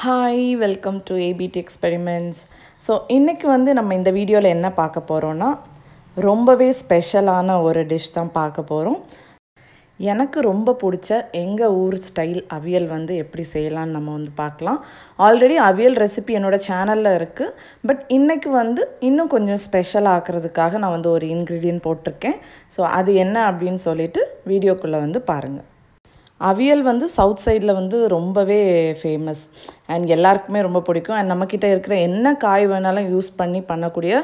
hi welcome to ABT experiments so இன்றைக்கி வந்து நம்ம இந்த வீடியோவில் என்ன பார்க்க போகிறோன்னா ரொம்பவே ஸ்பெஷலான ஒரு டிஷ் தான் பார்க்க போகிறோம் எனக்கு ரொம்ப பிடிச்ச எங்கள் ஊர் ஸ்டைல் அவியல் வந்து எப்படி செய்யலாம்னு நம்ம வந்து பார்க்கலாம் ஆல்ரெடி அவியல் ரெசிபி என்னோடய சேனலில் இருக்குது பட் இன்றைக்கி வந்து இன்னும் கொஞ்சம் ஸ்பெஷல் ஆக்கிறதுக்காக நான் வந்து ஒரு இன்க்ரீடியன்ட் போட்டிருக்கேன் ஸோ அது என்ன அப்படின்னு சொல்லிவிட்டு வீடியோக்குள்ளே வந்து பாருங்கள் அவியல் வந்து சவுத் சைடில் வந்து ரொம்பவே ஃபேமஸ் அண்ட் எல்லாருக்குமே ரொம்ப பிடிக்கும் அண்ட் நம்மக்கிட்ட இருக்கிற என்ன காய் வேணாலும் யூஸ் பண்ணி பண்ணக்கூடிய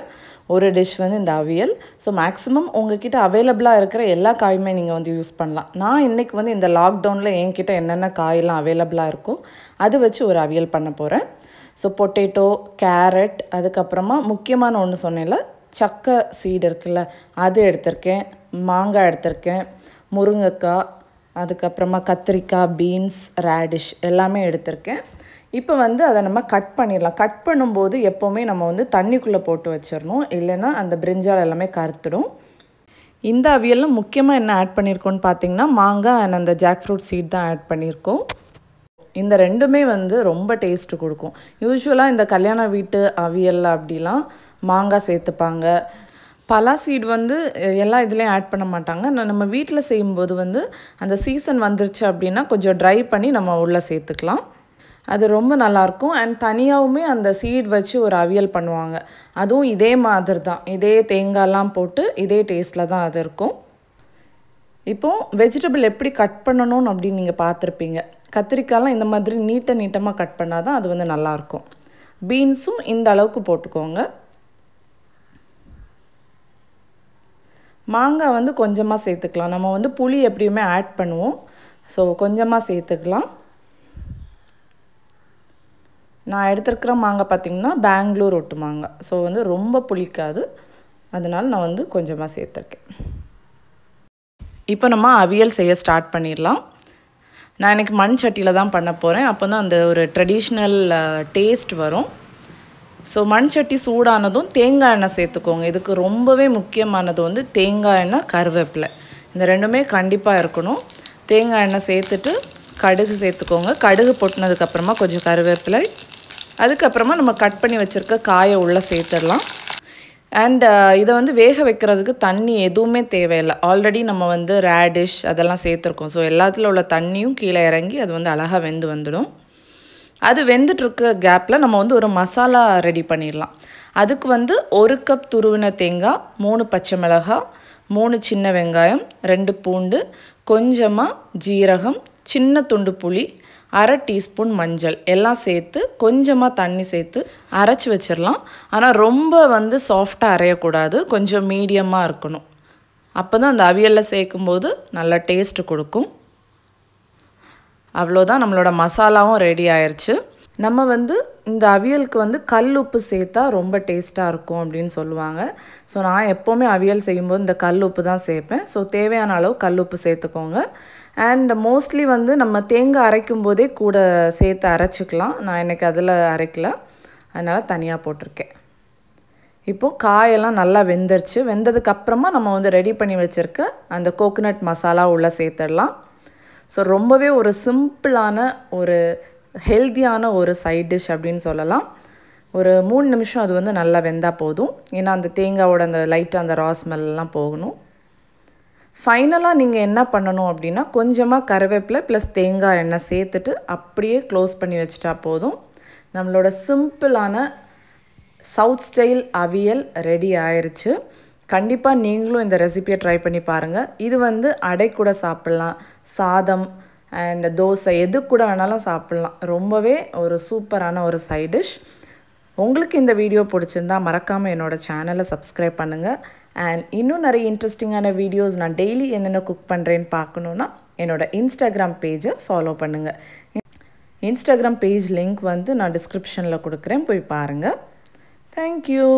ஒரு டிஷ் வந்து இந்த அவியல் ஸோ மேக்ஸிமம் உங்ககிட்ட அவைலபிளாக இருக்கிற எல்லா காயுமே நீங்கள் வந்து யூஸ் பண்ணலாம் நான் இன்றைக்கி வந்து இந்த லாக்டவுனில் என்கிட்ட என்னென்ன காயெல்லாம் அவைலபிளாக இருக்கும் அது வச்சு ஒரு அவியல் பண்ண போகிறேன் ஸோ பொட்டேட்டோ கேரட் அதுக்கப்புறமா முக்கியமான ஒன்று சொன்னேன்ல சக்கை சீடு இருக்குல்ல அது எடுத்திருக்கேன் மாங்காய் எடுத்திருக்கேன் முருங்கைக்காய் அதுக்கப்புறமா கத்திரிக்காய் பீன்ஸ் ரேடிஷ் எல்லாமே எடுத்திருக்கேன் இப்போ வந்து அதை நம்ம கட் பண்ணிடலாம் கட் பண்ணும்போது எப்போவுமே நம்ம வந்து தண்ணிக்குள்ளே போட்டு வச்சிடணும் இல்லைன்னா அந்த பிரிஞ்சால் எல்லாமே கருத்துடும் இந்த அவியலில் முக்கியமாக என்ன ஆட் பண்ணியிருக்கோன்னு பார்த்தீங்கன்னா மாங்காய் அண்ட் அந்த ஜாக் ஃப்ரூட் சீட் தான் ஆட் பண்ணியிருக்கோம் இந்த ரெண்டுமே வந்து ரொம்ப டேஸ்ட்டு கொடுக்கும் யூஸ்வலாக இந்த கல்யாண வீட்டு அவியலில் அப்படிலாம் மாங்காய் சேர்த்துப்பாங்க பலா சீடு வந்து எல்லா இதுலேயும் ஆட் பண்ண மாட்டாங்க நம்ம வீட்டில் செய்யும்போது வந்து அந்த சீசன் வந்துருச்சு அப்படின்னா கொஞ்சம் ட்ரை பண்ணி நம்ம உள்ளே சேர்த்துக்கலாம் அது ரொம்ப நல்லாயிருக்கும் அண்ட் தனியாகவுமே அந்த சீட் வச்சு ஒரு அவியல் பண்ணுவாங்க அதுவும் இதே மாதிரி தான் இதே தேங்காய்லாம் போட்டு இதே டேஸ்ட்டில் தான் அது இருக்கும் இப்போது வெஜிடபிள் எப்படி கட் பண்ணணும்னு அப்படின்னு நீங்கள் பார்த்துருப்பீங்க கத்திரிக்காயெலாம் இந்த மாதிரி நீட்டை நீட்டமாக கட் பண்ணால் தான் அது வந்து நல்லாயிருக்கும் பீன்ஸும் இந்த அளவுக்கு போட்டுக்கோங்க மாங்காய் வந்து கொஞ்சமாக சேர்த்துக்கலாம் நம்ம வந்து புளி எப்படியுமே ஆட் பண்ணுவோம் ஸோ கொஞ்சமாக சேர்த்துக்கலாம் நான் எடுத்துருக்கிற மாங்காய் பார்த்திங்கன்னா பெங்களூர் ஒட்டு மாங்காய் ஸோ வந்து ரொம்ப புளிக்காது அதனால் நான் வந்து கொஞ்சமாக சேர்த்துருக்கேன் இப்போ நம்ம அவியல் செய்ய ஸ்டார்ட் பண்ணிடலாம் நான் எனக்கு மண் சட்டியில் தான் பண்ண போகிறேன் அப்போ தான் அந்த ஒரு ட்ரெடிஷ்னல் டேஸ்ட் வரும் ஸோ மண் சட்டி சூடானதும் தேங்காய் எண்ணெய் சேர்த்துக்கோங்க இதுக்கு ரொம்பவே முக்கியமானது வந்து தேங்காய் எண்ணெய் கருவேப்பிலை இந்த ரெண்டுமே கண்டிப்பாக இருக்கணும் தேங்காய் எண்ணெய் சேர்த்துட்டு கடுகு சேர்த்துக்கோங்க கடுகு பொட்டினதுக்கப்புறமா கொஞ்சம் கருவேப்பிலை அதுக்கப்புறமா நம்ம கட் பண்ணி வச்சுருக்க காயை உள்ளே சேர்த்துடலாம் அண்ட் இதை வந்து வேக வைக்கிறதுக்கு தண்ணி எதுவுமே தேவையில்லை ஆல்ரெடி நம்ம வந்து ரேடிஷ் அதெல்லாம் சேர்த்துருக்கோம் ஸோ எல்லாத்தில் உள்ள தண்ணியும் கீழே இறங்கி அது வந்து அழகாக வெந்து வந்துடும் அது வெந்துட்டுருக்க கேப்பில் நம்ம வந்து ஒரு மசாலா ரெடி பண்ணிடலாம் அதுக்கு வந்து ஒரு கப் துருவின தேங்காய் மூணு பச்சை மிளகாய் மூணு சின்ன வெங்காயம் ரெண்டு பூண்டு கொஞ்சமாக ஜீரகம் சின்ன துண்டு புளி அரை டீஸ்பூன் மஞ்சள் எல்லாம் சேர்த்து கொஞ்சமாக தண்ணி சேர்த்து அரைச்சி வச்சிடலாம் ஆனால் ரொம்ப வந்து சாஃப்டாக அரையக்கூடாது கொஞ்சம் மீடியமாக இருக்கணும் அப்போ தான் அந்த அவியலில் சேர்க்கும்போது நல்லா டேஸ்ட்டு கொடுக்கும் அவ்வளோதான் நம்மளோட மசாலாவும் ரெடி ஆயிடுச்சு நம்ம வந்து இந்த அவியலுக்கு வந்து கல் உப்பு சேர்த்தா ரொம்ப டேஸ்ட்டாக இருக்கும் அப்படின்னு சொல்லுவாங்க ஸோ நான் எப்போவுமே அவியல் செய்யும்போது இந்த கல் உப்பு தான் சேர்ப்பேன் ஸோ தேவையான அளவு கல் உப்பு சேர்த்துக்கோங்க அண்ட் மோஸ்ட்லி வந்து நம்ம தேங்காய் அரைக்கும் போதே கூட சேர்த்து அரைச்சிக்கலாம் நான் எனக்கு அதில் அரைக்கல அதனால் தனியாக போட்டிருக்கேன் இப்போது காயெல்லாம் நல்லா வெந்துருச்சு வெந்ததுக்கப்புறமா நம்ம வந்து ரெடி பண்ணி வச்சுருக்க அந்த கோகனட் மசாலா உள்ளே சேர்த்துடலாம் ஸோ ரொம்பவே ஒரு சிம்பிளான ஒரு ஹெல்த்தியான ஒரு சைட் டிஷ் அப்படின்னு சொல்லலாம் ஒரு மூணு நிமிஷம் அது வந்து நல்லா வெந்தால் போதும் ஏன்னா அந்த தேங்காவோட அந்த லைட்டாக அந்த ராஸ் ஸ்மெல்லாம் போகணும் ஃபைனலாக நீங்கள் என்ன பண்ணணும் அப்படின்னா கொஞ்சமாக கருவேப்பிலை ப்ளஸ் தேங்காய் எண்ணெய் சேர்த்துட்டு அப்படியே க்ளோஸ் பண்ணி வச்சிட்டா போதும் நம்மளோட சிம்பிளான சவுத் ஸ்டைல் அவியல் ரெடி ஆயிடுச்சு கண்டிப்பாக நீங்களும் இந்த ரெசிப்பியை ட்ரை பண்ணி பாருங்கள் இது வந்து அடை கூட சாப்பிட்லாம் சாதம் இந்த தோசை எது கூட வேணாலும் சாப்பிட்லாம் ரொம்பவே ஒரு சூப்பரான ஒரு சைட் டிஷ் உங்களுக்கு இந்த வீடியோ பிடிச்சிருந்தா மறக்காமல் என்னோடய சேனலை சப்ஸ்கிரைப் பண்ணுங்கள் அண்ட் இன்னும் நிறைய இன்ட்ரெஸ்டிங்கான வீடியோஸ் நான் டெய்லி என்னென்ன குக் பண்ணுறேன்னு பார்க்கணுன்னா என்னோடய இன்ஸ்டாகிராம் பேஜை ஃபாலோ பண்ணுங்கள் இன்ஸ்டாகிராம் பேஜ் லிங்க் வந்து நான் டிஸ்கிரிப்ஷனில் கொடுக்குறேன் போய் பாருங்கள் தேங்க்யூ